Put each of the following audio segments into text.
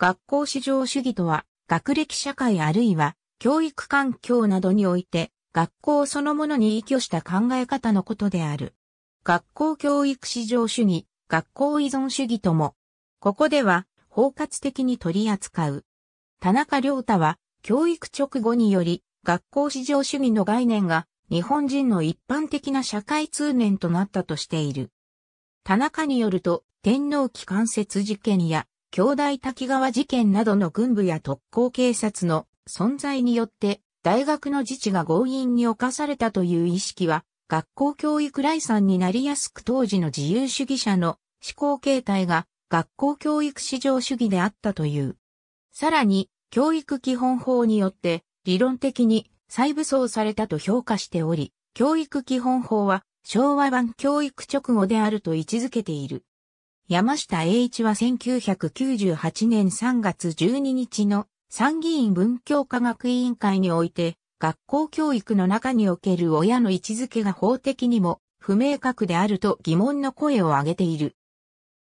学校至上主義とは、学歴社会あるいは、教育環境などにおいて、学校そのものに依拠した考え方のことである。学校教育至上主義、学校依存主義とも、ここでは、包括的に取り扱う。田中良太は、教育直後により、学校至上主義の概念が、日本人の一般的な社会通念となったとしている。田中によると、天皇機関節事件や兄弟滝川事件などの軍部や特攻警察の存在によって大学の自治が強引に侵されたという意識は学校教育来産になりやすく当時の自由主義者の思考形態が学校教育至上主義であったという。さらに教育基本法によって理論的に再武装されたと評価しており、教育基本法は昭和版教育直後であると位置づけている。山下栄一は1998年3月12日の参議院文教科学委員会において、学校教育の中における親の位置づけが法的にも不明確であると疑問の声を上げている。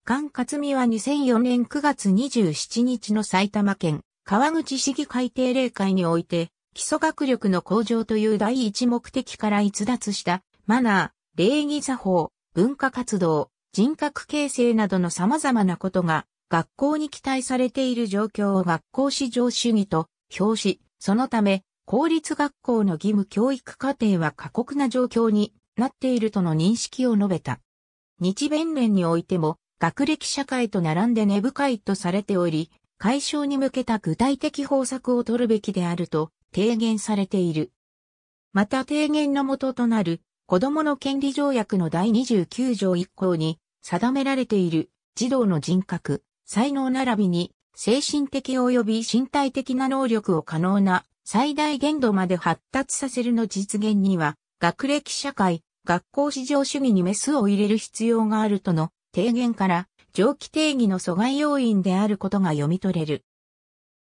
菅克美は2004年9月27日の埼玉県川口市議会定例会において、基礎学力の向上という第一目的から逸脱したマナー、礼儀作法、文化活動、人格形成などの様々なことが学校に期待されている状況を学校至上主義と表し、そのため、公立学校の義務教育課程は過酷な状況になっているとの認識を述べた。日弁連においても、学歴社会と並んで根深いとされており、解消に向けた具体的方策を取るべきであると提言されている。また提言の元となる、子供の権利条約の第29条1項に、定められている児童の人格、才能並びに精神的及び身体的な能力を可能な最大限度まで発達させるの実現には、学歴社会、学校至上主義にメスを入れる必要があるとの提言から、上記定義の阻害要因であることが読み取れる。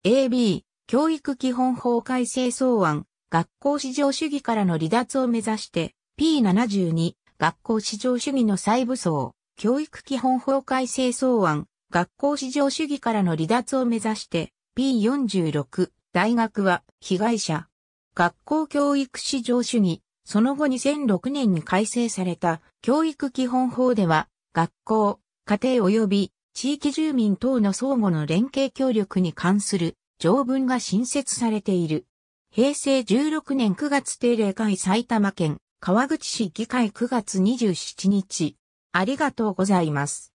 AB、教育基本法改正草案、学校至上主義からの離脱を目指して、P72、学校至上主義の細部層、教育基本法改正草案、学校至上主義からの離脱を目指して、P46、大学は、被害者。学校教育至上主義、その後2006年に改正された、教育基本法では、学校、家庭及び、地域住民等の相互の連携協力に関する条文が新設されている。平成16年9月定例会埼玉県川口市議会9月27日ありがとうございます。